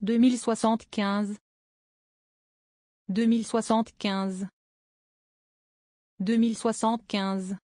deux mille soixante-quinze deux mille soixante-quinze deux mille soixante-quinze.